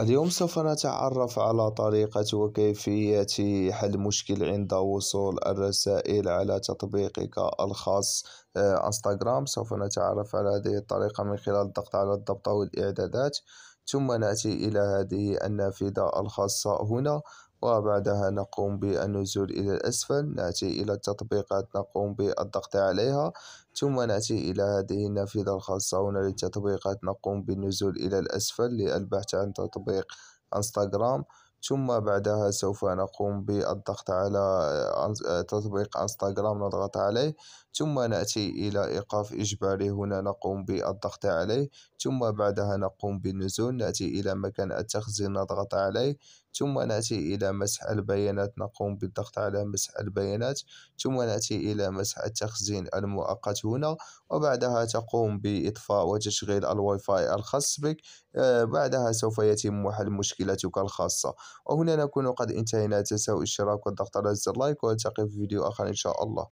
اليوم سوف نتعرف على طريقة وكيفية حل مشكل عند وصول الرسائل على تطبيقك الخاص آه، انستغرام سوف نتعرف على هذه الطريقة من خلال الضغط على الضبط والإعدادات ثم نأتي إلى هذه النافذة الخاصة هنا وبعدها نقوم بالنزول إلى الأسفل نأتي إلى التطبيقات نقوم بالضغط عليها ثم نأتي إلى هذه النافذة الخاصة هنا للتطبيقات نقوم بالنزول إلى الأسفل للبحث عن تطبيق انستغرام ثم بعدها سوف نقوم بالضغط على تطبيق انستغرام نضغط عليه ثم نأتي إلى إيقاف إجباري هنا نقوم بالضغط عليه ثم بعدها نقوم بالنزول نأتي إلى مكان التخزين نضغط عليه ثم نأتي إلى مسح البيانات نقوم بالضغط على مسح البيانات ثم نأتي إلى مسح التخزين المؤقت هنا وبعدها تقوم بإطفاء وتشغيل الواي فاي الخاص بك آه، بعدها سوف يتم حل مشكلتك الخاصة وهنا نكون قد انتهينا تنسوا الاشتراك والضغط على زر لايك والتقي في فيديو آخر إن شاء الله